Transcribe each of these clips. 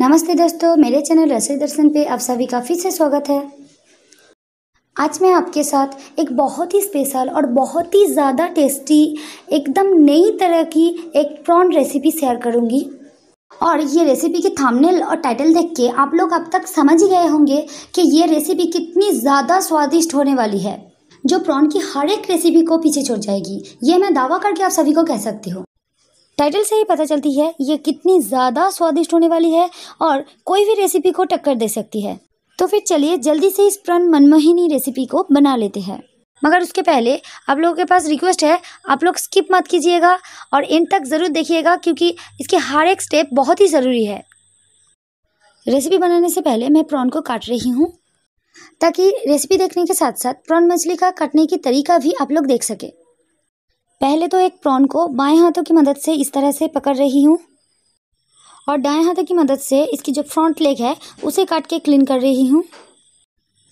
नमस्ते दोस्तों मेरे चैनल रसोई दर्शन पे आप सभी का फिर से स्वागत है आज मैं आपके साथ एक बहुत ही स्पेशल और बहुत ही ज़्यादा टेस्टी एकदम नई तरह की एक प्रॉन रेसिपी शेयर करूँगी और ये रेसिपी के थामनेल और टाइटल देख के आप लोग अब तक समझ ही गए होंगे कि ये रेसिपी कितनी ज़्यादा स्वादिष्ट होने वाली है जो प्रॉन की हर एक रेसिपी को पीछे छोड़ जाएगी ये मैं दावा करके आप सभी को कह सकती हूँ टाइटल से ही पता चलती है ये कितनी ज़्यादा स्वादिष्ट होने वाली है और कोई भी रेसिपी को टक्कर दे सकती है तो फिर चलिए जल्दी से इस प्रण मनमोहिनी रेसिपी को बना लेते हैं मगर उसके पहले आप लोगों के पास रिक्वेस्ट है आप लोग स्किप मत कीजिएगा और इन तक ज़रूर देखिएगा क्योंकि इसके हर एक स्टेप बहुत ही ज़रूरी है रेसिपी बनाने से पहले मैं प्रॉन को काट रही हूँ ताकि रेसिपी देखने के साथ साथ प्रॉन मछली का काटने की तरीका भी आप लोग देख सकें पहले तो एक प्रॉन को बाएं हाथों की मदद से इस तरह से पकड़ रही हूँ और दाएं हाथों की मदद से इसकी जो फ्रंट लेग है उसे काट के क्लीन कर रही हूँ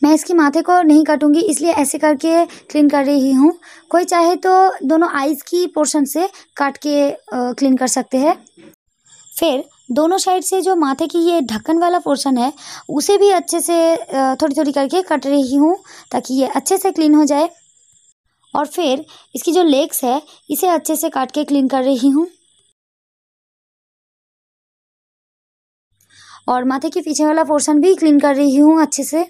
मैं इसके माथे को नहीं काटूंगी इसलिए ऐसे करके क्लीन कर रही हूँ कोई चाहे तो दोनों आइज़ की पोर्शन से काट के क्लीन कर सकते हैं फिर दोनों साइड से जो माथे की ये ढक्कन वाला पोर्शन है उसे भी अच्छे से थोड़ी थोड़ी करके कट रही हूँ ताकि ये अच्छे से क्लीन हो जाए और फिर इसकी जो लेग्स है इसे अच्छे से काट के क्लीन कर रही हूँ और माथे के पीछे वाला पोर्शन भी क्लीन कर रही हूँ अच्छे से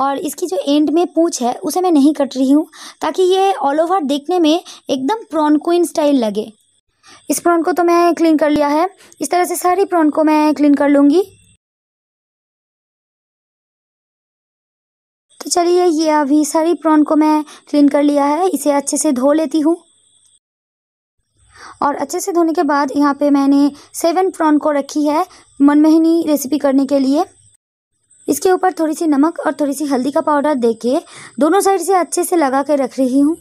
और इसकी जो एंड में पूछ है उसे मैं नहीं कट रही हूँ ताकि ये ऑल ओवर देखने में एकदम प्रॉन क्वीन स्टाइल लगे इस प्रॉन को तो मैं क्लीन कर लिया है इस तरह से सारी प्रॉन को मैं क्लीन कर लूँगी तो चलिए ये अभी सारी प्रॉन को मैं क्लीन कर लिया है इसे अच्छे से धो लेती हूँ और अच्छे से धोने के बाद यहाँ पे मैंने सेवन प्रॉन को रखी है मनमोहनी रेसिपी करने के लिए इसके ऊपर थोड़ी सी नमक और थोड़ी सी हल्दी का पाउडर देके दोनों साइड से अच्छे से लगा के रख रही हूँ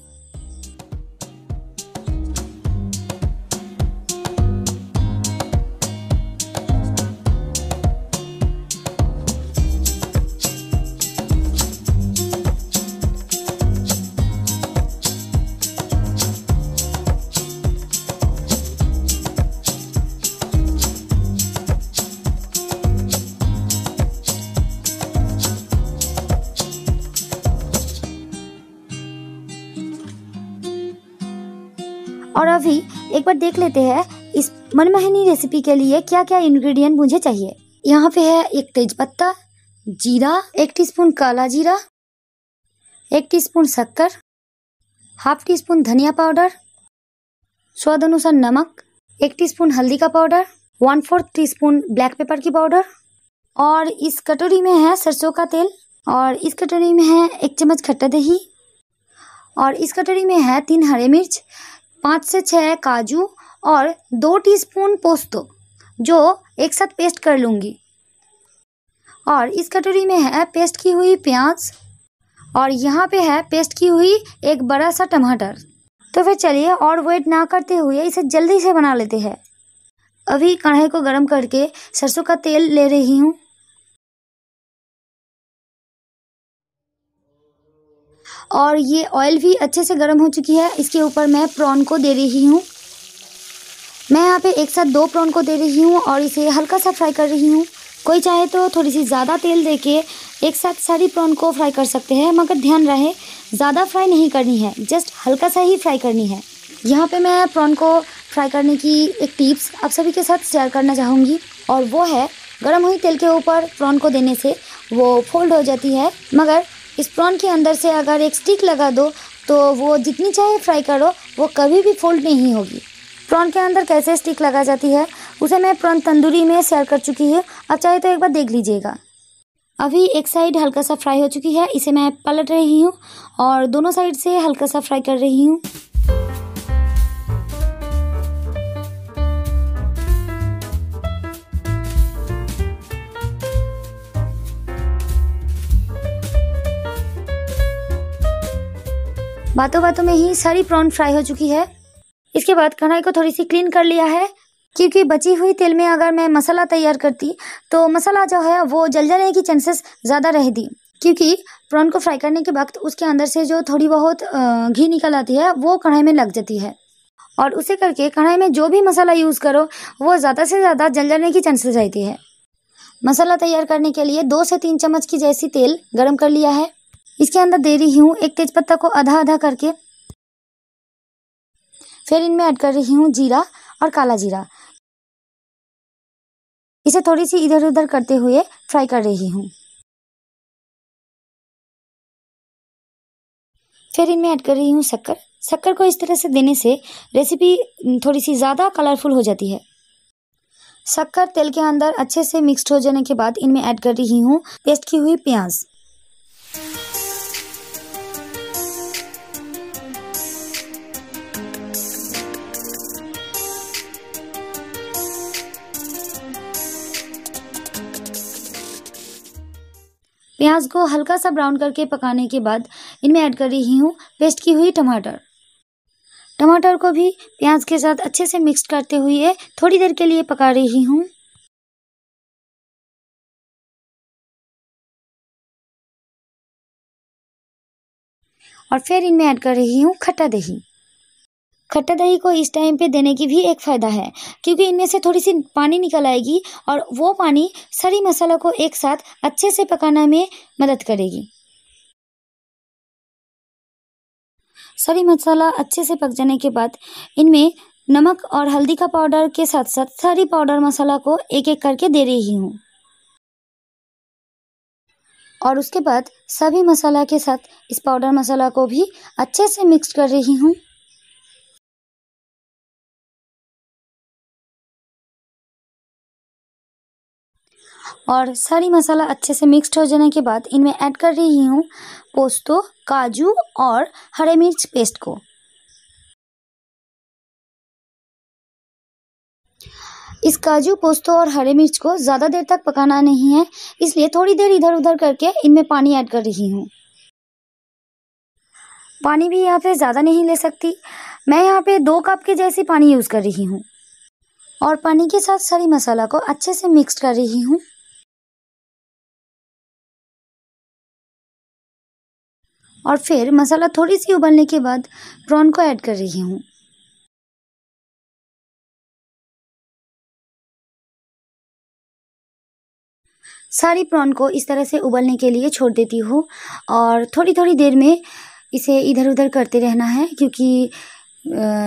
और अभी एक बार देख लेते हैं इस मनमहनी रेसिपी के लिए क्या क्या इंग्रेडिएंट मुझे चाहिए यहाँ पे है एक तेज पत्ता जीरा एक टीस्पून काला जीरा एक टीस्पून शक्कर हाफ टी स्पून धनिया पाउडर स्वाद अनुसार नमक एक टीस्पून हल्दी का powder one fourth teaspoon black pepper की पाउडर और इस कटोरी में है सरसों का तेल और इस कटोरी में है एक चम्मच खट्टा दही और इस कटोरी में है तीन हरे मिर्च पाँच से छः काजू और दो टीस्पून पोस्तो जो एक साथ पेस्ट कर लूँगी और इस कटोरी में है पेस्ट की हुई प्याज और यहाँ पे है पेस्ट की हुई एक बड़ा सा टमाटर तो फिर चलिए और वेट ना करते हुए इसे जल्दी से बना लेते हैं अभी कढ़ाई को गर्म करके सरसों का तेल ले रही हूँ और ये ऑयल भी अच्छे से गर्म हो चुकी है इसके ऊपर मैं प्रॉन को दे रही हूँ मैं यहाँ पे एक साथ दो प्रॉन को दे रही हूँ और इसे हल्का सा फ्राई कर रही हूँ कोई चाहे तो थोड़ी सी ज़्यादा तेल दे के एक साथ सारी प्रॉन को फ्राई कर सकते हैं मगर ध्यान रहे ज़्यादा फ्राई नहीं करनी है जस्ट हल्का सा ही फ्राई करनी है यहाँ पे मैं प्रॉन को फ्राई करने की एक टिप्स आप सभी के साथ शेयर करना चाहूँगी और वो है गर्म हुई तेल के ऊपर प्रॉन को देने से वो फोल्ड हो जाती है मगर इस प्रॉन के अंदर से अगर एक स्टिक लगा दो तो वो जितनी चाहे फ्राई करो वो कभी भी फोल्ड नहीं होगी प्रॉन के अंदर कैसे स्टिक लगा जाती है उसे मैं प्रॉन तंदूरी में शेयर कर चुकी हूँ आप चाहे तो एक बार देख लीजिएगा अभी एक साइड हल्का सा फ्राई हो चुकी है इसे मैं पलट रही हूँ और दोनों साइड से हल्का सा फ्राई कर रही हूँ बातों बातों में ही सारी प्रॉन फ्राई हो चुकी है इसके बाद कढ़ाई को थोड़ी सी क्लीन कर लिया है क्योंकि बची हुई तेल में अगर मैं मसाला तैयार करती तो मसाला जो है वो जल जाने की चांसेस ज़्यादा रह दी क्योंकि प्रॉन को फ्राई करने के वक्त उसके अंदर से जो थोड़ी बहुत घी निकल आती है वो कढ़ाई में लग जाती है और उसे करके कढ़ाई में जो भी मसाला यूज़ करो वो ज़्यादा से ज़्यादा जल जाने की चांसेस रहती है मसाला तैयार करने के लिए दो से तीन चम्मच की जैसी तेल गर्म कर लिया है इसके अंदर दे रही हूँ एक तेज पत्ता को आधा आधा करके फिर इनमें ऐड कर रही हूँ जीरा और काला जीरा इसे थोड़ी सी इधर उधर करते हुए फ्राई कर रही हूँ फिर इनमें ऐड कर रही हूँ शक्कर शक्कर को इस तरह से देने से रेसिपी थोड़ी सी ज़्यादा कलरफुल हो जाती है शक्कर तेल के अंदर अच्छे से मिक्स्ड हो जाने के बाद इनमें ऐड कर रही हूँ पेस्ट की हुई प्याज प्याज को हल्का सा ब्राउन करके पकाने के बाद इनमें ऐड कर रही हूँ पेस्ट की हुई टमाटर टमाटर को भी प्याज के साथ अच्छे से मिक्स करते हुए थोड़ी देर के लिए पका रही हूँ और फिर इनमें ऐड कर रही हूँ खट्टा दही खट्टा दही को इस टाइम पे देने की भी एक फ़ायदा है क्योंकि इनमें से थोड़ी सी पानी निकल आएगी और वो पानी सारी मसालों को एक साथ अच्छे से पकाना में मदद करेगी सारी मसाला अच्छे से पक जाने के बाद इनमें नमक और हल्दी का पाउडर के साथ साथ सारी पाउडर मसाला को एक एक करके दे रही हूँ और उसके बाद सभी मसाला के साथ इस पाउडर मसाला को भी अच्छे से मिक्स कर रही हूँ और सारी मसाला अच्छे से मिक्सड हो जाने के बाद इनमें ऐड कर रही हूँ पोस्तों काजू और हरे मिर्च पेस्ट को इस काजू पोस्तों और हरे मिर्च को ज़्यादा देर तक पकाना नहीं है इसलिए थोड़ी देर इधर उधर करके इनमें पानी ऐड कर रही हूँ पानी भी यहाँ पे ज़्यादा नहीं ले सकती मैं यहाँ पे दो कप के जैसी पानी यूज़ कर रही हूँ और पानी के साथ सारी मसाला को अच्छे से मिक्स कर रही हूँ और फिर मसाला थोड़ी सी उबलने के बाद प्रॉन को ऐड कर रही हूँ सारी प्रॉन को इस तरह से उबलने के लिए छोड़ देती हूँ और थोड़ी थोड़ी देर में इसे इधर उधर करते रहना है क्योंकि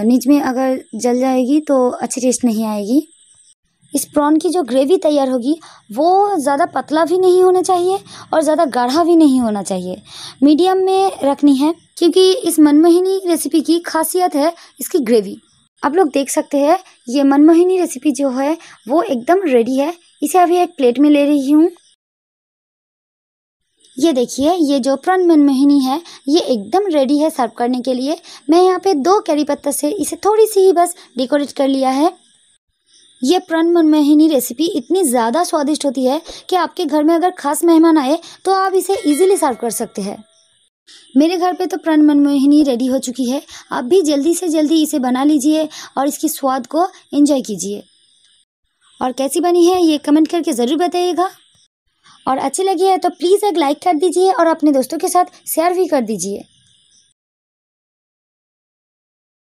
नीच में अगर जल जाएगी तो अच्छी टेस्ट नहीं आएगी इस प्रॉन की जो ग्रेवी तैयार होगी वो ज़्यादा पतला भी नहीं होना चाहिए और ज़्यादा गाढ़ा भी नहीं होना चाहिए मीडियम में रखनी है क्योंकि इस मनमोहिनी रेसिपी की खासियत है इसकी ग्रेवी आप लोग देख सकते हैं ये मनमोहिनी रेसिपी जो है वो एकदम रेडी है इसे अभी एक प्लेट में ले रही हूँ ये देखिए ये जो प्रॉन मनमोहिनी है ये एकदम रेडी है सर्व करने के लिए मैं यहाँ पे दो करी पत्ता से इसे थोड़ी सी ही बस डेकोरेट कर लिया है ये प्रण मनमोहिनी रेसिपी इतनी ज़्यादा स्वादिष्ट होती है कि आपके घर में अगर खास मेहमान आए तो आप इसे इजीली सर्व कर सकते हैं मेरे घर पे तो प्रण मनमोहिनी रेडी हो चुकी है आप भी जल्दी से जल्दी इसे बना लीजिए और इसकी स्वाद को एंजॉय कीजिए और कैसी बनी है ये कमेंट करके ज़रूर बताइएगा और अच्छी लगी है तो प्लीज़ एक लाइक कर दीजिए और अपने दोस्तों के साथ शेयर भी कर दीजिए